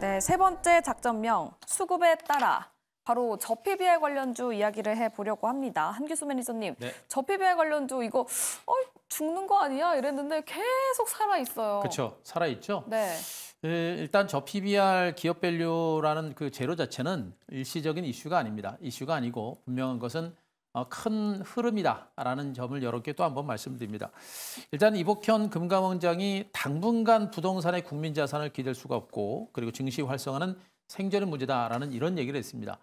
네, 세 번째 작전명 수급에 따라 바로 저피비에 관련주 이야기를 해보려고 합니다. 한규수 매니저님, 네. 저피비에 관련주 이거 어, 죽는 거 아니야? 이랬는데 계속 살아있어요. 그렇죠. 살아있죠? 네. 일단 저 PBR 기업 밸류라는 그 제로 자체는 일시적인 이슈가 아닙니다. 이슈가 아니고 분명한 것은 어, 큰 흐름이다라는 점을 여러분께 또 한번 말씀드립니다. 일단 이복현 금감원장이 당분간 부동산의 국민 자산을 기댈 수가 없고 그리고 증시 활성화는 생존의 문제다라는 이런 얘기를 했습니다.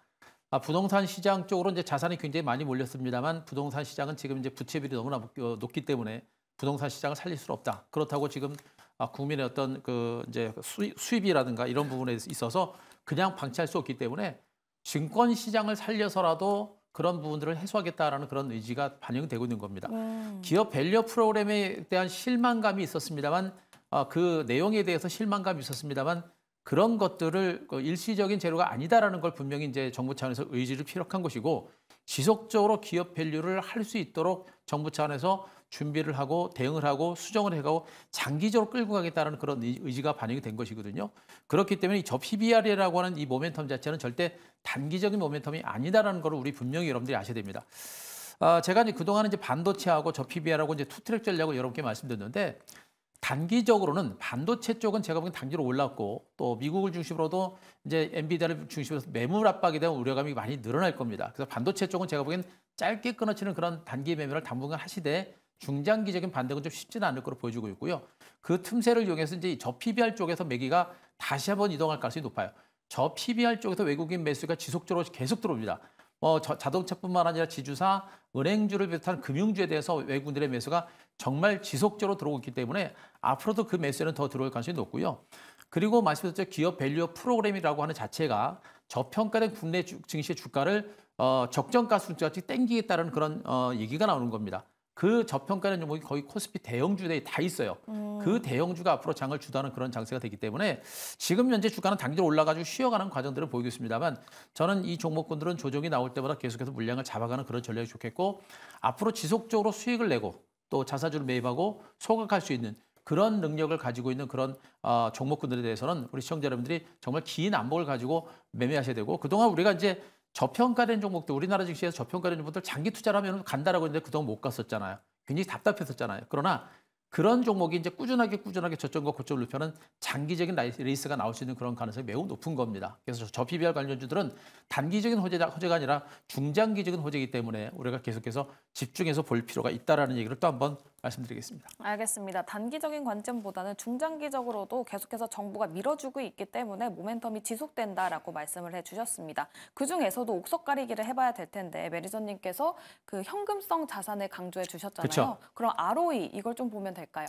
아, 부동산 시장 쪽으로 이제 자산이 굉장히 많이 몰렸습니다만 부동산 시장은 지금 이제 부채비율이 너무나 어, 높기 때문에 부동산 시장을 살릴 수 없다. 그렇다고 지금 아, 국민의 어떤 그 이제 수입이라든가 이런 부분에 있어서 그냥 방치할 수 없기 때문에 증권 시장을 살려서라도 그런 부분들을 해소하겠다라는 그런 의지가 반영되고 있는 겁니다. 음. 기업 밸류 프로그램에 대한 실망감이 있었습니다만 어, 그 내용에 대해서 실망감이 있었습니다만 그런 것들을 그 일시적인 재료가 아니다라는 걸 분명히 이제 정부 차원에서 의지를 피력한 것이고 지속적으로 기업 밸류를 할 수 있도록 정부 차원에서 준비를 하고 대응을 하고 수정을 해가고 장기적으로 끌고 가겠다는 그런 의지가 반영이 된 것이거든요. 그렇기 때문에 이 접시비아리라고 하는 이 모멘텀 자체는 절대 단기적인 모멘텀이 아니다라는 걸 우리 분명히 여러분들이 아셔야 됩니다. 아, 제가 이제 그동안 이제 반도체하고 저 p b r 하고 이제 투트랙 전략을 여러분께 말씀드렸는데 단기적으로는 반도체 쪽은 제가 보기엔 단기로 올랐고 또 미국을 중심으로도 이제 엔비디아를 중심으로 매물 압박에 대한 우려감이 많이 늘어날 겁니다. 그래서 반도체 쪽은 제가 보기엔 짧게 끊어치는 그런 단기 매매를 당분간 하시되 중장기적인 반등은 좀 쉽지는 않을 것으로 보여지고 있고요. 그 틈새를 이용해서 이제 저 PBR 쪽에서 매기가 다시 한번 이동할 가능성이 높아요. 저 PBR 쪽에서 외국인 매수가 지속적으로 계속 들어옵니다. 뭐 자동차뿐만 아니라 지주사, 은행주를 비롯한 금융주에 대해서 외국인들의 매수가 정말 지속적으로 들어오고 있기 때문에 앞으로도 그 매수에는 더 들어올 가능성이 높고요. 그리고 말씀드렸죠. 기업 밸류업 프로그램이라고 하는 자체가 저평가된 국내 증시의 주가를 어, 적정가 수준까지 땡기겠다는 그런 어, 얘기가 나오는 겁니다. 그 저평가는 종목이 거의 코스피 대형주에 다 있어요. 그 음. 그 대형주가 앞으로 장을 주도하는 그런 장세가 되기 때문에 지금 현재 주가는 당장 올라가지고 쉬어가는 과정들을 보이고 있습니다만 저는 이 종목군들은 조정이 나올 때마다 계속해서 물량을 잡아가는 그런 전략이 좋겠고 앞으로 지속적으로 수익을 내고 또 자사주를 매입하고 소각할 수 있는 그런 능력을 가지고 있는 그런 어, 종목군들에 대해서는 우리 시청자 여러분들이 정말 긴 안목을 가지고 매매하셔야 되고 그동안 우리가 이제 저평가된 종목들 우리나라 증시에서 저평가된 종목들 장기 투자를 하면 간다라고 했는데 그동안 못 갔었잖아요. 굉장히 답답했었잖아요. 그러나 그런 종목이 이제 꾸준하게 꾸준하게 저점과 고점을 눕혀는 장기적인 레이스가 나올 수 있는 그런 가능성이 매우 높은 겁니다. 그래서 저 PBR 관련주들은 단기적인 호재가, 호재가 아니라 중장기적인 호재이기 때문에 우리가 계속해서 집중해서 볼 필요가 있다라는 얘기를 또 한번 말씀드리겠습니다. 알겠습니다. 단기적인 관점보다는 중장기적으로도 계속해서 정부가 밀어주고 있기 때문에 모멘텀이 지속된다라고 말씀을 해주셨습니다. 그 중에서도 옥석 가리기를 해봐야 될 텐데 메리저님께서 그 현금성 자산을 강조해 주셨잖아요. 그쵸? 그럼 ROE 이걸 좀 보면 될까요?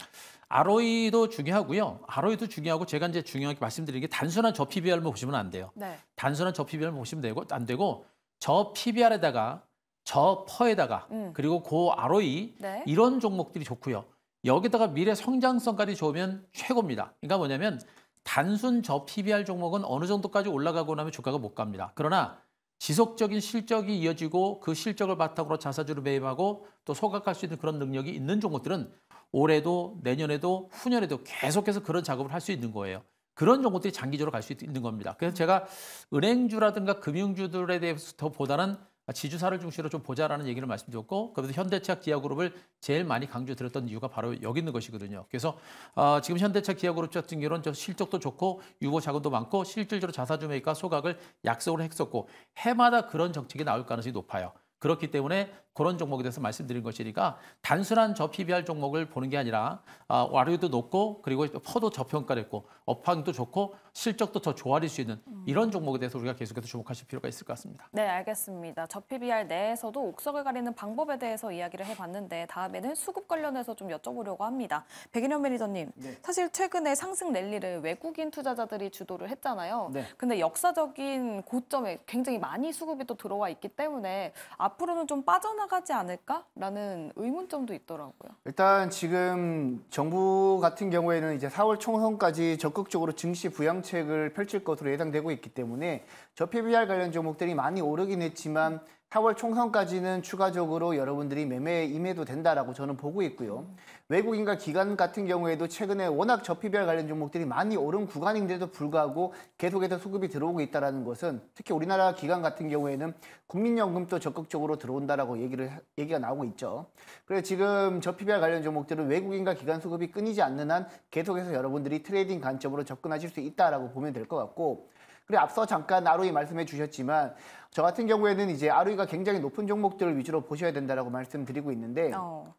ROE도 중요하고요. ROE도 중요하고 제가 이제 중요하게 말씀드리는 게 단순한 저 PBR만 보시면 안 돼요. 네. 단순한 저 PBR만 보시면 되고 안 되고 저 PBR에다가 저 퍼에다가 음. 그리고 고 ROE 네. 이런 종목들이 좋고요. 여기다가 미래 성장성까지 좋으면 최고입니다. 그러니까 뭐냐면 단순 저 PBR 종목은 어느 정도까지 올라가고 나면 주가가 못 갑니다. 그러나 지속적인 실적이 이어지고 그 실적을 바탕으로 자사주를 매입하고 또 소각할 수 있는 그런 능력이 있는 종목들은 올해도 내년에도 후년에도 계속해서 그런 작업을 할 수 있는 거예요. 그런 종목들이 장기적으로 갈 수 있는 겁니다. 그래서 제가 은행주라든가 금융주들에 대해서 더 보다는 아, 지주사를 중심으로 좀 보자라는 얘기를 말씀드렸고 그래서 현대차 기아그룹을 제일 많이 강조드렸던 이유가 바로 여기 있는 것이거든요. 그래서 어, 지금 현대차 기아그룹 같은 경우는 실적도 좋고 유보 자금도 많고 실질적으로 자사주매입과 소각을 약속을 했었고 해마다 그런 정책이 나올 가능성이 높아요. 그렇기 때문에 그런 종목에 대해서 말씀드린 것이니까 단순한 저 PBR 종목을 보는 게 아니라 아, 와류도 높고 그리고 퍼도 저평가됐고 업황도 좋고 실적도 더 좋아질 수 있는 음. 이런 종목에 대해서 우리가 계속해서 주목하실 필요가 있을 것 같습니다. 네, 알겠습니다. 저 PBR 내에서도 옥석을 가리는 방법에 대해서 이야기를 해봤는데 다음에는 수급 관련해서 좀 여쭤보려고 합니다. 백인현 매니저님, 네. 사실 최근에 상승 랠리를 외국인 투자자들이 주도를 했잖아요. 네. 근데 역사적인 고점에 굉장히 많이 수급이 또 들어와 있기 때문에 앞 앞으로는 좀 빠져나가지 않을까라는 의문점도 있더라고요. 일단 지금 정부 같은 경우에는 이제 4월 총선까지 적극적으로 증시 부양책을 펼칠 것으로 예상되고 있기 때문에 저 PBR 관련 종목들이 많이 오르긴 했지만 4월 총선까지는 추가적으로 여러분들이 매매에 임해도 된다라고 저는 보고 있고요. 외국인과 기관 같은 경우에도 최근에 워낙 저피별 관련 종목들이 많이 오른 구간인데도 불구하고 계속해서 수급이 들어오고 있다는 것은 특히 우리나라 기관 같은 경우에는 국민연금도 적극적으로 들어온다라고 얘기를, 얘기가 나오고 있죠. 그래서 지금 저피별 관련 종목들은 외국인과 기관 수급이 끊이지 않는 한 계속해서 여러분들이 트레이딩 관점으로 접근하실 수 있다라고 보면 될 것 같고 그리고 앞서 잠깐 아로이 말씀해 주셨지만 저 같은 경우에는 이제 아로이가 굉장히 높은 종목들을 위주로 보셔야 된다라고 말씀드리고 있는데 어.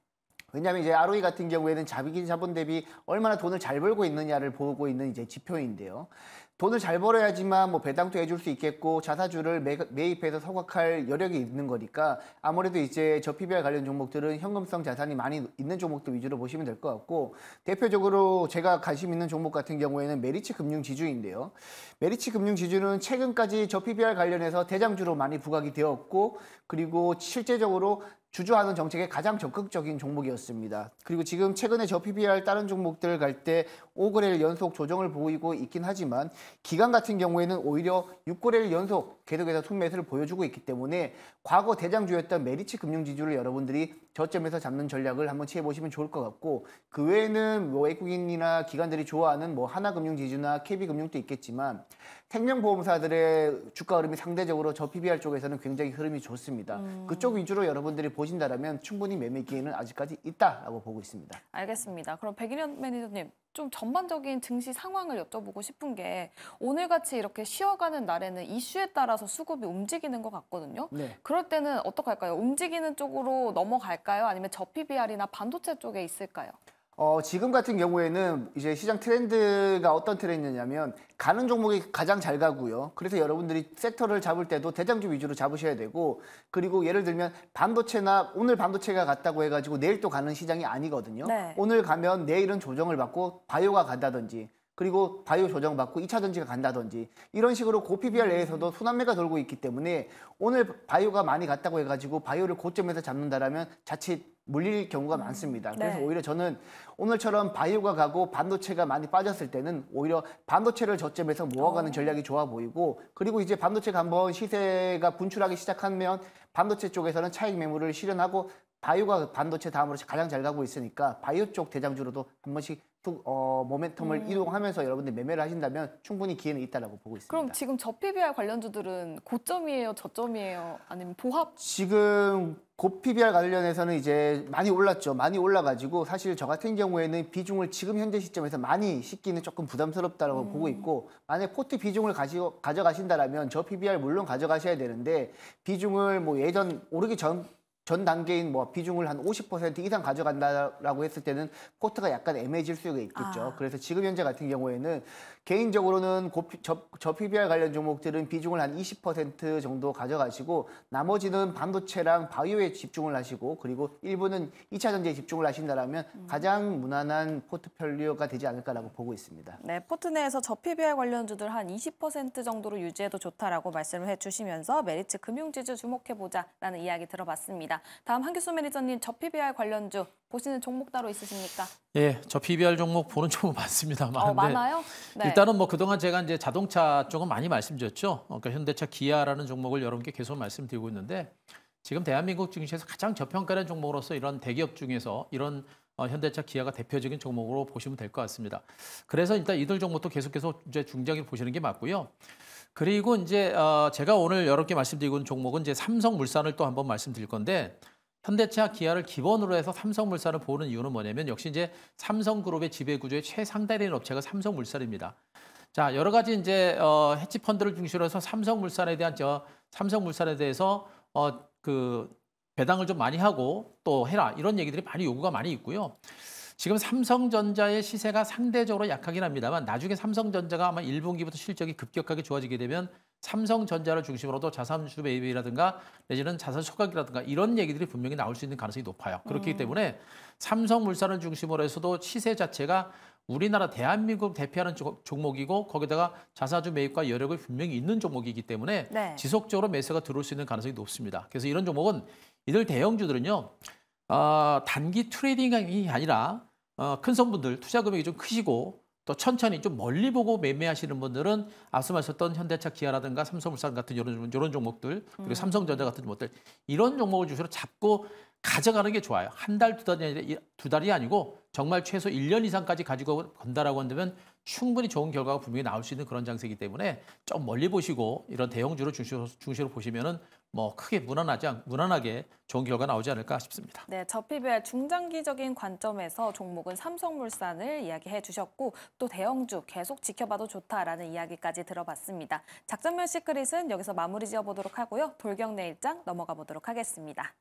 왜냐하면 이제 ROE 같은 경우에는 자비긴 자본 대비 얼마나 돈을 잘 벌고 있느냐를 보고 있는 이제 지표인데요. 돈을 잘 벌어야지만 뭐 배당도 해줄 수 있겠고 자사주를 매, 매입해서 서각할 여력이 있는 거니까 아무래도 이제 저 PBR 관련 종목들은 현금성 자산이 많이 있는 종목들 위주로 보시면 될 것 같고 대표적으로 제가 관심 있는 종목 같은 경우에는 메리츠 금융지주인데요. 메리츠 금융지주는 최근까지 저 PBR 관련해서 대장주로 많이 부각이 되었고 그리고 실제적으로 주주하는 정책의 가장 적극적인 종목이었습니다. 그리고 지금 최근에 저 PBR 다른 종목들 갈 때 5거래를 연속 조정을 보이고 있긴 하지만 기간 같은 경우에는 오히려 6거래를 연속 계속해서 순매수를 보여주고 있기 때문에 과거 대장주였던 메리츠 금융지주를 여러분들이 저점에서 잡는 전략을 한번 취해보시면 좋을 것 같고 그 외에는 뭐 외국인이나 기관들이 좋아하는 뭐 하나금융지주나 KB금융도 있겠지만 생명보험사들의 주가 흐름이 상대적으로 저 PBR 쪽에서는 굉장히 흐름이 좋습니다. 음. 그쪽 위주로 여러분들이 보신다면 충분히 매매 기회는 아직까지 있다라고 보고 있습니다. 알겠습니다. 그럼 백일현 매니저님 좀 전반적인 증시 상황을 여쭤보고 싶은 게 오늘같이 이렇게 쉬어가는 날에는 이슈에 따라서 수급이 움직이는 것 같거든요. 네. 그럴 때는 어떡할까요? 움직이는 쪽으로 넘어갈까요? 아니면 저PBR이나 반도체 쪽에 있을까요? 어, 지금 같은 경우에는 이제 시장 트렌드가 어떤 트렌드냐면 가는 종목이 가장 잘 가고요. 그래서 여러분들이 섹터를 잡을 때도 대장주 위주로 잡으셔야 되고 그리고 예를 들면 반도체나 오늘 반도체가 갔다고 해가지고 내일 또 가는 시장이 아니거든요. 네. 오늘 가면 내일은 조정을 받고 바이오가 간다든지 그리고 바이오 조정받고 2차 전지가 간다든지 이런 식으로 고PBR 내에서도 순환매가 돌고 있기 때문에 오늘 바이오가 많이 갔다고 해가지고 바이오를 고점에서 잡는다라면 자칫 물릴 경우가 많습니다. 음, 그래서 네. 오히려 저는 오늘처럼 바이오가 가고 반도체가 많이 빠졌을 때는 오히려 반도체를 저점에서 모아가는 어. 전략이 좋아 보이고 그리고 이제 반도체가 한번 시세가 분출하기 시작하면 반도체 쪽에서는 차익 매물을 실현하고 바이오가 반도체 다음으로 가장 잘 가고 있으니까 바이오 쪽 대장주로도 한 번씩 어, 모멘텀을 음. 이동하면서 여러분들 매매를 하신다면 충분히 기회는 있다고 보고 있습니다. 그럼 지금 저 PBR 관련주들은 고점이에요, 저점이에요, 아니면 보합? 지금 고 PBR 관련해서는 이제 많이 올랐죠. 많이 올라가지고 사실 저 같은 경우에는 비중을 지금 현재 시점에서 많이 씻기는 조금 부담스럽다고 음. 보고 있고 만약 포트 비중을 가지고 가져가신다면저 PBR 물론 가져가셔야 되는데 비중을 뭐 예전 오르기 전전 단계인 뭐 비중을 한 50% 이상 가져간다라고 했을 때는 포트가 약간 애매해질 수가 있겠죠. 아. 그래서 지금 현재 같은 경우에는 개인적으로는 고피, 저, 저 p b 관련 종목들은 비중을 한 20% 정도 가져가시고 나머지는 반도체랑 바이오에 집중을 하시고 그리고 일부는 2차 전지에 집중을 하신다면 라 음. 가장 무난한 포트폴리오가 되지 않을까라고 보고 있습니다. 네, 포트 내에서 저 p 비 r 관련주들 한 20% 정도로 유지해도 좋다라고 말씀을 해주시면서 메리츠 금융지주 주목해보자라는 이야기 들어봤습니다. 있습니다. 다음 한규수 매니저님, 저 PBR 관련주 보시는 종목 따로 있으십니까? 예, 저 PBR 종목 보는 종목 많습니다만. 어, 많아요? 네. 일단은 뭐 그동안 제가 이제 자동차 쪽은 많이 말씀드렸죠. 어, 그러니까 현대차 기아라는 종목을 여러분께 계속 말씀드리고 있는데 지금 대한민국 증시에서 가장 저평가된 종목으로서 이런 대기업 중에서 이런 어, 현대차 기아가 대표적인 종목으로 보시면 될 것 같습니다. 그래서 일단 이들 종목도 계속해서 이제 중장기 보시는 게 맞고요. 그리고 이제 어, 제가 오늘 여러분께 말씀드리고 있는 종목은 이제 삼성물산을 또 한 번 말씀드릴 건데 현대차 기아를 기본으로 해서 삼성물산을 보는 이유는 뭐냐면 역시 이제 삼성그룹의 지배구조의 최상단인 업체가 삼성물산입니다. 자 여러 가지 이제 어, 해치 펀드를 중심으로 해서 삼성물산에 대한 저 삼성물산에 대해서 어, 그 배당을 좀 많이 하고 또 해라 이런 얘기들이 많이 요구가 많이 있고요. 지금 삼성전자의 시세가 상대적으로 약하긴 합니다만 나중에 삼성전자가 아마 1분기부터 실적이 급격하게 좋아지게 되면 삼성전자를 중심으로도 자산주 매입이라든가 내지는 자산 소각이라든가 이런 얘기들이 분명히 나올 수 있는 가능성이 높아요. 그렇기 음. 때문에 삼성물산을 중심으로 해서도 시세 자체가 우리나라 대한민국 대표하는 종목이고 거기다가 자사주 매입과 여력을 분명히 있는 종목이기 때문에 네. 지속적으로 매수가 들어올 수 있는 가능성이 높습니다. 그래서 이런 종목은 이들 대형주들은요. 어, 단기 트레이딩이 아니라 어, 큰 성분들 투자 금액이 좀 크시고 또 천천히 좀 멀리 보고 매매하시는 분들은 앞서 말씀하셨던 현대차 기아라든가 삼성물산 같은 이런, 이런 종목들 그리고 음. 삼성전자 같은 종목들 이런 종목을 주로 잡고 가져가는 게 좋아요. 한 달, 두 달이, 두 달이 아니고 정말 최소 일 년 이상까지 가지고 건다라고 한다면 충분히 좋은 결과가 분명히 나올 수 있는 그런 장세이기 때문에 좀 멀리 보시고 이런 대형주로 중시로, 중시로 보시면은 뭐 크게 무난하지 않, 무난하게 좋은 결과 나오지 않을까 싶습니다. 네, 저피부의 중장기적인 관점에서 종목은 삼성물산을 이야기해 주셨고 또 대형주 계속 지켜봐도 좋다라는 이야기까지 들어봤습니다. 작전면 시크릿은 여기서 마무리 지어보도록 하고요. 돌격 내일장 넘어가 보도록 하겠습니다.